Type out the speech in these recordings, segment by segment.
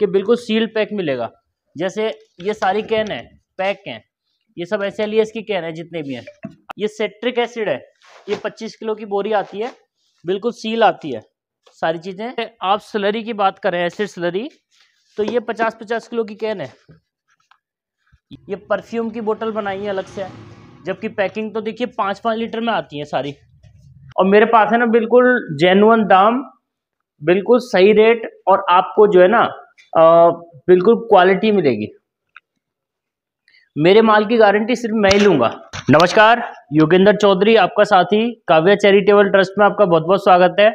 कि बिल्कुल seal pack मिलेगा जैसे ये सारी कैन है पैक हैं ये सब एस एल e की कैन है जितने भी हैं ये सेट्रिक एसिड है ये 25 किलो की बोरी आती है बिल्कुल सील आती है सारी चीज़ें आप सलरी की बात करें एसिड सलरी तो ये 50-50 किलो की कैन है ये परफ्यूम की बोतल बनाई है अलग से जबकि पैकिंग तो देखिए पाँच पाँच लीटर में आती है सारी और मेरे पास है ना बिल्कुल जेनुअन दाम बिल्कुल सही रेट और आपको जो है ना बिल्कुल क्वालिटी मिलेगी मेरे माल की गारंटी सिर्फ मैं ही लूंगा नमस्कार योगेंद्र चौधरी आपका साथी काव्या चैरिटेबल ट्रस्ट में आपका बहुत बहुत स्वागत है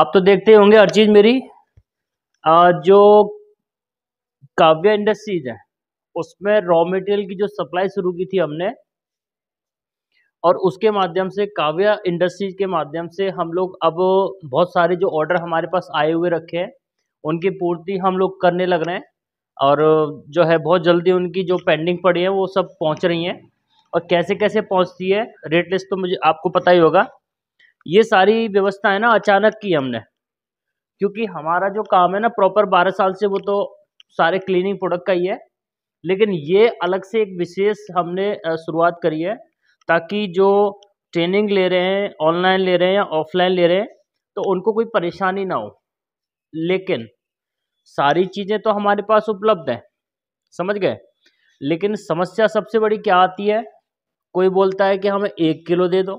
आप तो देखते होंगे हर चीज़ मेरी आ, जो काव्या इंडस्ट्रीज है उसमें रॉ मटेरियल की जो सप्लाई शुरू की थी हमने और उसके माध्यम से काव्या इंडस्ट्रीज के माध्यम से हम लोग अब बहुत सारे जो ऑर्डर हमारे पास आए हुए रखे हैं उनकी पूर्ति हम लोग करने लग रहे हैं और जो है बहुत जल्दी उनकी जो पेंडिंग पड़ी है वो सब पहुंच रही हैं और कैसे कैसे पहुंचती है रेट लिस्ट तो मुझे आपको पता ही होगा ये सारी व्यवस्था है ना अचानक की हमने क्योंकि हमारा जो काम है ना प्रॉपर बारह साल से वो तो सारे क्लीनिंग प्रोडक्ट का ही है लेकिन ये अलग से एक विशेष हमने शुरुआत करी है ताकि जो ट्रेनिंग ले रहे हैं ऑनलाइन ले रहे हैं या ऑफलाइन ले रहे हैं तो उनको कोई परेशानी ना हो लेकिन सारी चीज़ें तो हमारे पास उपलब्ध हैं समझ गए लेकिन समस्या सबसे बड़ी क्या आती है कोई बोलता है कि हमें एक किलो दे दो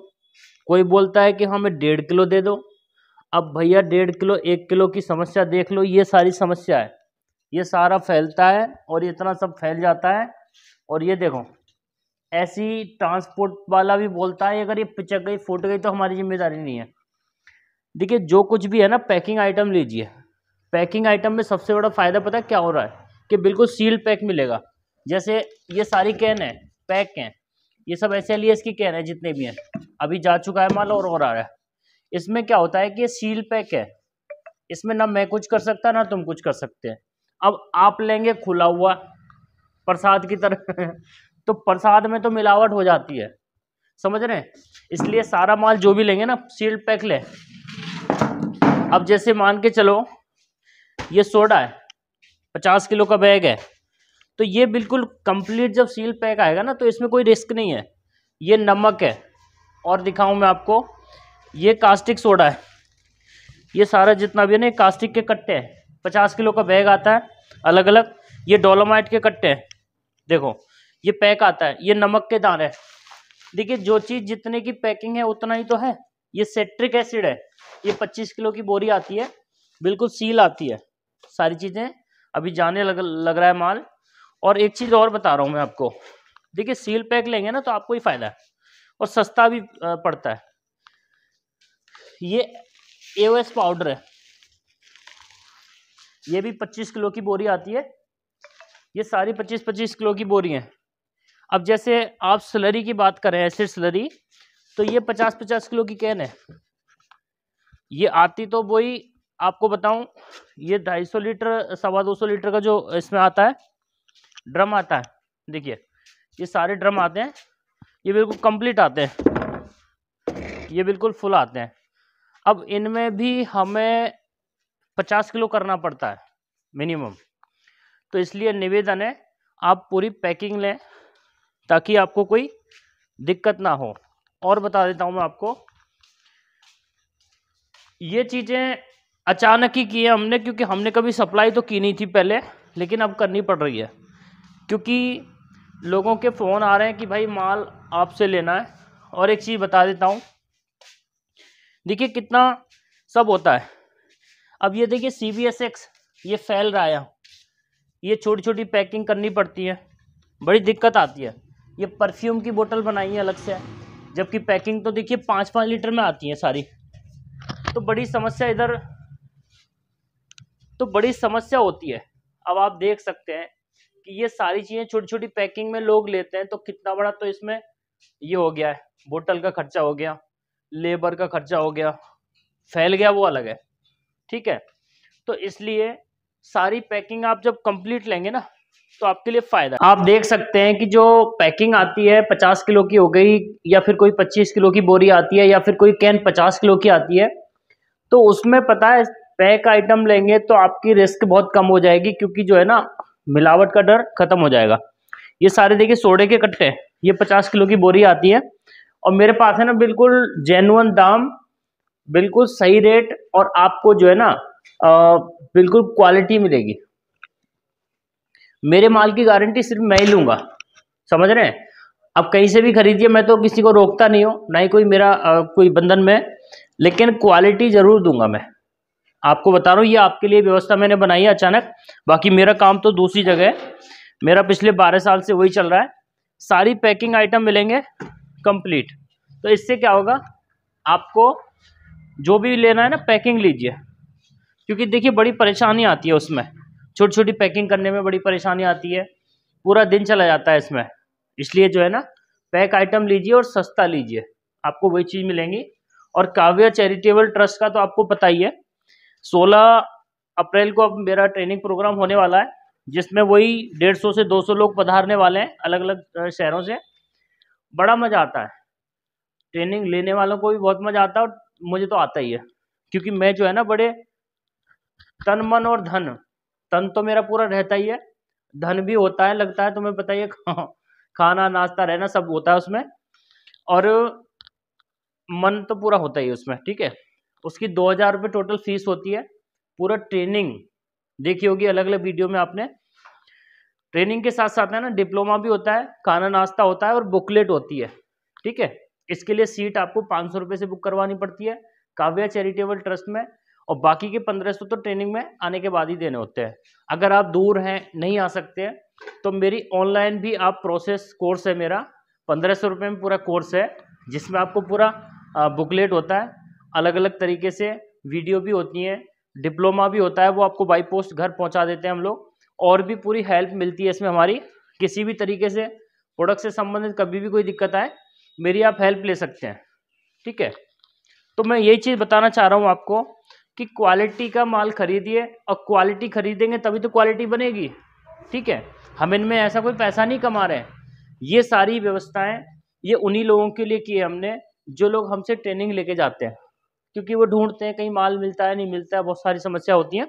कोई बोलता है कि हमें डेढ़ किलो दे दो अब भैया डेढ़ किलो एक किलो की समस्या देख लो ये सारी समस्या है ये सारा फैलता है और इतना सब फैल जाता है और ये देखो ऐसी ट्रांसपोर्ट वाला भी बोलता है अगर ये पिचक गई फूट गई तो हमारी जिम्मेदारी नहीं है देखिए जो कुछ भी है ना पैकिंग आइटम लीजिए पैकिंग आइटम में सबसे बड़ा फ़ायदा पता क्या हो रहा है कि बिल्कुल सील पैक मिलेगा जैसे ये सारी कैन है पैक हैं ये सब ऐसे एल e की कैन है जितने भी हैं अभी जा चुका है माल और आ रहा है इसमें क्या होता है कि ये सील पैक है इसमें ना मैं कुछ कर सकता ना तुम कुछ कर सकते हैं अब आप लेंगे खुला हुआ प्रसाद की तरह तो प्रसाद में तो मिलावट हो जाती है समझ रहे हैं इसलिए सारा माल जो भी लेंगे ना सील्ड पैक लें अब जैसे मान के चलो ये सोडा है पचास किलो का बैग है तो ये बिल्कुल कंप्लीट जब सील पैक आएगा ना तो इसमें कोई रिस्क नहीं है ये नमक है और दिखाऊं मैं आपको ये कास्टिक सोडा है ये सारा जितना भी है ना कास्टिक के कट्टे हैं पचास किलो का बैग आता है अलग अलग ये डोलोमाइट के कट्टे हैं देखो ये पैक आता है ये नमक के दाने है देखिए जो चीज़ जितने की पैकिंग है उतना ही तो है ये सेट्रिक एसिड है ये पच्चीस किलो की बोरी आती है बिल्कुल सील आती है सारी चीज़ें अभी जाने लग लग रहा है माल और एक चीज़ और बता रहा हूँ मैं आपको देखिए सील पैक लेंगे ना तो आपको ही फ़ायदा है और सस्ता भी पड़ता है ये एओएस पाउडर है ये भी 25 किलो की बोरी आती है ये सारी 25-25 किलो की बोरी है अब जैसे आप सलरी की बात करें एसिड सलरी तो ये 50-50 किलो की कैन है ये आती तो वही आपको बताऊं ये ढाई सौ लीटर सवा दो सौ लीटर का जो इसमें आता है ड्रम आता है देखिए ये सारे ड्रम आते हैं ये बिल्कुल कंप्लीट आते हैं ये बिल्कुल फुल आते हैं अब इनमें भी हमें पचास किलो करना पड़ता है मिनिमम तो इसलिए निवेदन है आप पूरी पैकिंग लें ताकि आपको कोई दिक्कत ना हो और बता देता हूँ मैं आपको ये चीज़ें अचानक ही की है हमने क्योंकि हमने कभी सप्लाई तो की नहीं थी पहले लेकिन अब करनी पड़ रही है क्योंकि लोगों के फ़ोन आ रहे हैं कि भाई माल आपसे लेना है और एक चीज़ बता देता हूँ देखिए कितना सब होता है अब ये देखिए सी बी एस एक्स ये फैल रहा है ये छोटी छोटी पैकिंग करनी पड़ती है बड़ी दिक्कत आती है ये परफ्यूम की बोतल बनाई है अलग से जबकि पैकिंग तो देखिए पाँच पाँच लीटर में आती है सारी तो बड़ी समस्या इधर तो बड़ी समस्या होती है अब आप देख सकते हैं कि ये सारी चीज़ें छोटी छोटी पैकिंग में लोग लेते हैं तो कितना बड़ा तो इसमें ये हो गया है बोतल का खर्चा हो गया लेबर का खर्चा हो गया फैल गया वो अलग है ठीक है तो इसलिए सारी पैकिंग आप जब कंप्लीट लेंगे ना तो आपके लिए फ़ायदा आप देख सकते हैं कि जो पैकिंग आती है पचास किलो की हो गई या फिर कोई पच्चीस किलो की बोरी आती है या फिर कोई कैन पचास किलो की आती है तो उसमें पता है पैक का आइटम लेंगे तो आपकी रिस्क बहुत कम हो जाएगी क्योंकि जो है ना मिलावट का डर खत्म हो जाएगा ये सारे देखिए सोडे के कट्टे ये पचास किलो की बोरी आती है और मेरे पास है ना बिल्कुल जेनुअन दाम बिल्कुल सही रेट और आपको जो है ना आ, बिल्कुल क्वालिटी मिलेगी मेरे माल की गारंटी सिर्फ मैं ही लूंगा समझ रहे हैं आप कहीं से भी खरीदिए मैं तो किसी को रोकता नहीं हूँ ना ही कोई मेरा आ, कोई बंधन में लेकिन क्वालिटी ज़रूर दूंगा मैं आपको बता रहा हूँ ये आपके लिए व्यवस्था मैंने बनाई है अचानक बाकी मेरा काम तो दूसरी जगह है मेरा पिछले बारह साल से वही चल रहा है सारी पैकिंग आइटम मिलेंगे कंप्लीट तो इससे क्या होगा आपको जो भी लेना है ना पैकिंग लीजिए क्योंकि देखिए बड़ी परेशानी आती है उसमें छोटी छोटी पैकिंग करने में बड़ी परेशानी आती है पूरा दिन चला जाता है इसमें इसलिए जो है ना पैक आइटम लीजिए और सस्ता लीजिए आपको वही चीज़ मिलेंगी और काव्या चैरिटेबल ट्रस्ट का तो आपको पता ही है सोलह अप्रैल को अब मेरा ट्रेनिंग प्रोग्राम होने वाला है जिसमें वही डेढ़ सौ से दो सौ लोग पधारने वाले हैं अलग अलग शहरों से बड़ा मज़ा आता है ट्रेनिंग लेने वालों को भी बहुत मज़ा आता है और मुझे तो आता ही है क्योंकि मैं जो है ना बड़े तन मन और धन तन तो मेरा पूरा रहता ही है धन भी होता है लगता है तुम्हें पता ही है खाना नाश्ता रहना सब होता है उसमें और मन तो पूरा होता ही है उसमें ठीक है उसकी दो हज़ार रुपये टोटल फीस होती है पूरा ट्रेनिंग देखी होगी अलग अलग वीडियो में आपने ट्रेनिंग के साथ साथ है ना डिप्लोमा भी होता है खाना नाश्ता होता है और बुकलेट होती है ठीक है इसके लिए सीट आपको पाँच सौ रुपये से बुक करवानी पड़ती है काव्या चैरिटेबल ट्रस्ट में और बाकी के पंद्रह सौ तो ट्रेनिंग में आने के बाद ही देने होते हैं अगर आप दूर हैं नहीं आ सकते हैं तो मेरी ऑनलाइन भी आप प्रोसेस कोर्स है मेरा पंद्रह सौ रुपये में पूरा कोर्स है जिसमें आपको पूरा बुकलेट होता है अलग अलग तरीके से वीडियो भी होती है डिप्लोमा भी होता है वो आपको बाई पोस्ट घर पहुंचा देते हैं हम लोग और भी पूरी हेल्प मिलती है इसमें हमारी किसी भी तरीके से प्रोडक्ट से संबंधित कभी भी कोई दिक्कत आए मेरी आप हेल्प ले सकते हैं ठीक है तो मैं यही चीज़ बताना चाह रहा हूँ आपको कि क्वालिटी का माल खरीदिए और क्वालिटी खरीदेंगे तभी तो क्वालिटी बनेगी ठीक है हम इनमें ऐसा कोई पैसा नहीं कमा रहे हैं ये सारी व्यवस्थाएं ये उन्हीं लोगों के लिए की है हमने जो लोग हमसे ट्रेनिंग लेके जाते हैं क्योंकि वो ढूंढते हैं कहीं माल मिलता है नहीं मिलता है बहुत सारी समस्या होती हैं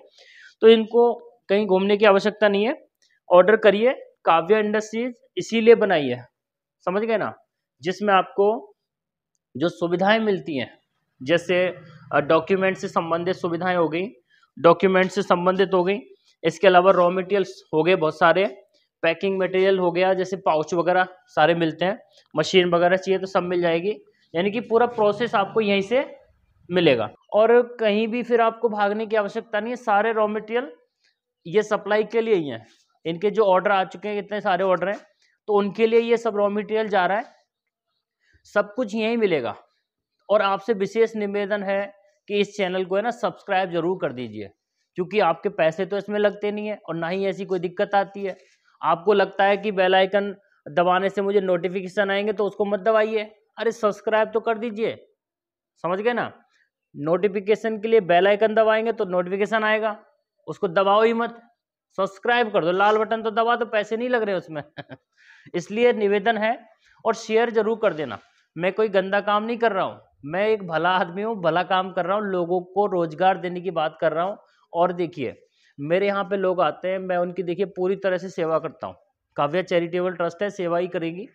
तो इनको कहीं घूमने की आवश्यकता नहीं है ऑर्डर करिए काव्य इंडस्ट्रीज इसीलिए बनाई है समझ गए ना जिसमें आपको जो सुविधाएं मिलती हैं जैसे डॉक्यूमेंट से संबंधित सुविधाएं हो गई डॉक्यूमेंट से संबंधित हो गई इसके अलावा रॉ मटेरियल्स हो गए बहुत सारे पैकिंग मटेरियल हो गया जैसे पाउच वगैरह सारे मिलते हैं मशीन वगैरह चाहिए तो सब मिल जाएगी यानी कि पूरा प्रोसेस आपको यहीं से मिलेगा और कहीं भी फिर आपको भागने की आवश्यकता नहीं है सारे रॉ मटेरियल ये सप्लाई के लिए ही हैं इनके जो ऑर्डर आ चुके हैं इतने सारे ऑर्डर हैं तो उनके लिए ये सब रॉ मटेरियल जा रहा है सब कुछ यहीं मिलेगा और आपसे विशेष निवेदन है कि इस चैनल को है ना सब्सक्राइब जरूर कर दीजिए क्योंकि आपके पैसे तो इसमें लगते नहीं है और ना ही ऐसी कोई दिक्कत आती है आपको लगता है कि बेल आइकन दबाने से मुझे नोटिफिकेशन आएंगे तो उसको मत दबाइए अरे सब्सक्राइब तो कर दीजिए समझ गए ना नोटिफिकेशन के लिए बेल आइकन दबाएंगे तो नोटिफिकेशन आएगा उसको दबाओ ही मत सब्सक्राइब कर दो लाल बटन तो दबा दो पैसे नहीं लग रहे उसमें इसलिए निवेदन है और शेयर जरूर कर देना मैं कोई गंदा काम नहीं कर रहा हूँ मैं एक भला आदमी हूँ भला काम कर रहा हूँ लोगों को रोजगार देने की बात कर रहा हूँ और देखिए मेरे यहाँ पे लोग आते हैं मैं उनकी देखिए पूरी तरह से सेवा करता हूँ काव्या चैरिटेबल ट्रस्ट है सेवा ही करेगी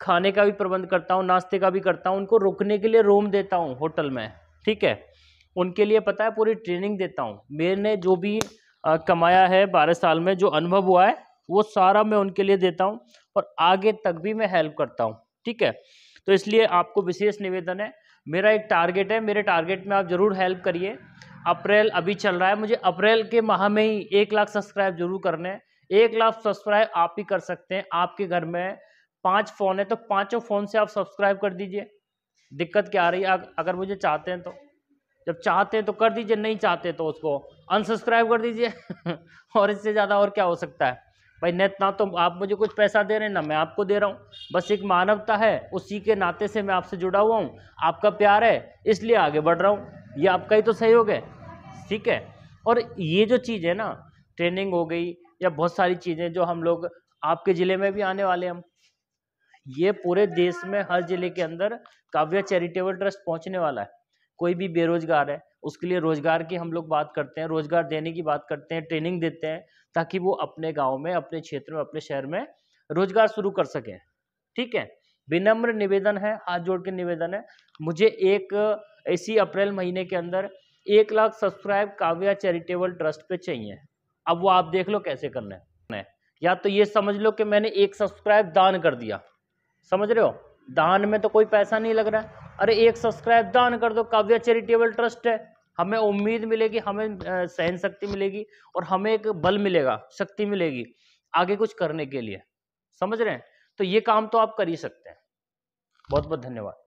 खाने का भी प्रबंध करता हूँ नाश्ते का भी करता हूँ उनको रुकने के लिए रूम देता हूँ होटल में ठीक है उनके लिए पता है पूरी ट्रेनिंग देता हूँ मैंने जो भी आ, कमाया है बारह साल में जो अनुभव हुआ है वो सारा मैं उनके लिए देता हूँ और आगे तक भी मैं हेल्प करता हूँ ठीक है तो इसलिए आपको विशेष निवेदन है मेरा एक टारगेट है मेरे टारगेट में आप ज़रूर हेल्प करिए अप्रैल अभी चल रहा है मुझे अप्रैल के माह में ही एक लाख सब्सक्राइब जरूर करने हैं एक लाख सब्सक्राइब आप ही कर सकते हैं आपके घर में पांच फ़ोन है तो पांचों फ़ोन से आप सब्सक्राइब कर दीजिए दिक्कत क्या आ रही है अगर मुझे चाहते हैं तो जब चाहते हैं तो कर दीजिए नहीं चाहते तो उसको अनसब्सक्राइब कर दीजिए और इससे ज़्यादा और क्या हो सकता है भाई नेत ना तो आप मुझे कुछ पैसा दे रहे हैं ना मैं आपको दे रहा हूँ बस एक मानवता है उसी के नाते से मैं आपसे जुड़ा हुआ हूँ आपका प्यार है इसलिए आगे बढ़ रहा हूँ ये आपका ही तो सहयोग है ठीक है और ये जो चीज़ है ना ट्रेनिंग हो गई या बहुत सारी चीज़ें जो हम लोग आपके ज़िले में भी आने वाले हम ये पूरे देश में हर जिले के अंदर काव्य चैरिटेबल ट्रस्ट पहुंचने वाला है कोई भी बेरोजगार है उसके लिए रोजगार की हम लोग बात करते हैं रोजगार देने की बात करते हैं ट्रेनिंग देते हैं ताकि वो अपने गाँव में अपने क्षेत्र में अपने शहर में रोजगार शुरू कर सकें ठीक है विनम्र निवेदन है हाथ जोड़ के निवेदन है मुझे एक इसी अप्रैल महीने के अंदर एक lakh subscribe Kavya charitable trust पे चाहिए अब वो आप देख लो कैसे करना है या तो ये समझ लो कि मैंने एक सब्सक्राइब दान कर दिया समझ रहे हो दान में तो कोई पैसा नहीं लग रहा है अरे एक सब्सक्राइब दान कर दो काव्य चैरिटेबल ट्रस्ट है हमें उम्मीद मिलेगी हमें सहन शक्ति मिलेगी और हमें एक बल मिलेगा शक्ति मिलेगी आगे कुछ करने के लिए समझ रहे हैं तो ये काम तो आप कर ही सकते हैं बहुत बहुत धन्यवाद